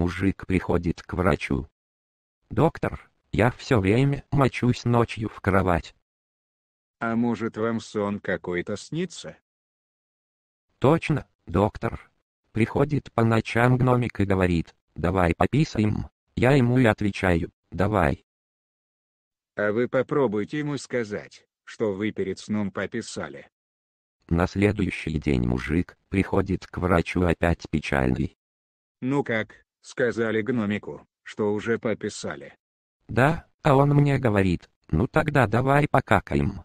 Мужик приходит к врачу. «Доктор, я все время мочусь ночью в кровать». «А может вам сон какой-то снится?» «Точно, доктор». Приходит по ночам гномик и говорит, «Давай пописаем». Я ему и отвечаю, «Давай». «А вы попробуйте ему сказать, что вы перед сном пописали». На следующий день мужик приходит к врачу опять печальный. «Ну как, Сказали гномику, что уже пописали. Да, а он мне говорит, ну тогда давай покакаем.